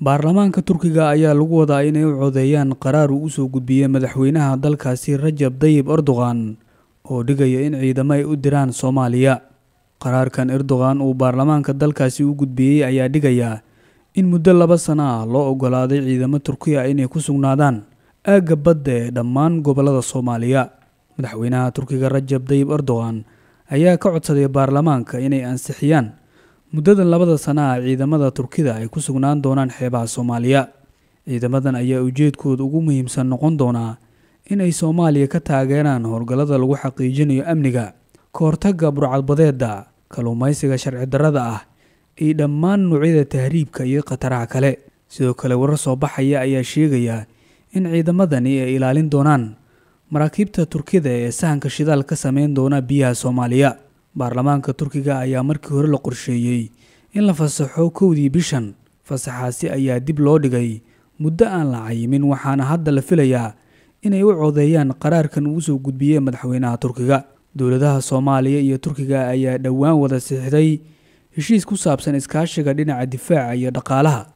baarlamaanka turkiga ayaa lagu wadaa inay u codeeyaan qaraar uu u soo gudbiyey madaxweynaha dalkaasi rajab dayib erdogan oo dhigaya in ciidamo ay u diraan soomaaliya qaraarkan erdogan uu baarlamaanka dalkaasi u gudbiyey ayaa dhigaya in muddo laba sano ah loo ogolaaday ciidamo turkiya inay ku sugnaadaan aagga badda ee dhammaan gobollada soomaaliya madaxweynaha turkiga rajab dayib erdogan ayaa ka codsaday baarlamaanka inay ansixiyaan muddadan labada sana ah ciidamada turkida ay ku sugnaan doonaan xeebaha soomaaliya ciidamadan ayaa ujeedkood ugu muhiimsan noqon doonaa in ay soomaaliya ka taageeraan howlgallada lagu xaqiijinayo amniga ka burcadbadeedda burcadbadeeda kalluumaysiga sharci darrada ah iyo dhammaan nuucyada tahriibka iyo khataraha kale sidoo kale warar soo baxaya ayaa sheegaya in ciidamadani ay ilaalin doonaan maraakiibta turkida ee sahanka shidaal ka sameyn doona biyaha soomaaliya baarlamaanka turkiga ayaa markii hore la qorsheeyey in la fasaxo kowdii bishan fasaxaasi ayaa dib loo dhigay muddo aan la cayimin waxaana hadda la filayaa inay u codeeyaan qaraarkan uu soo gudbiyey madaxweynaha turkiga dowladaha soomaaliya iyo turkiga ayaa dhowaan wada sixday heshiis ku saabsan iskaashiga dhinaca difaaca iyo dhaqaalaha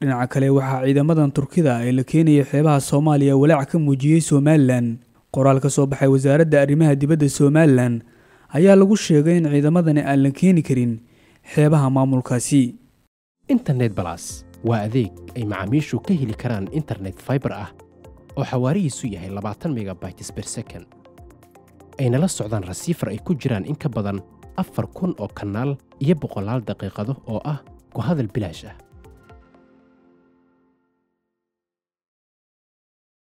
dhinaca kale waxaa ciidamadan turkida ee la keenaya xeebaha soomaaliya walaac ka muujiyey somalilan qoraal ka soo baxay wasaaradda arrimaha dibadda somalilan ayaa lagu sheegay in ciidamadani aan la keeni karin xeebaha maamulkaasi internet balas waa adeeg ay macaamiishu ka heli karaan internet faibar ah oo xawaarihiisu yahay labaatan megabaytes ber second ayna la socdaan rasiifar ay ku jiraan in ka badan afar kun oo kanaal iyo boqolaal daqiiqado oo ah ku hadal bilaash ah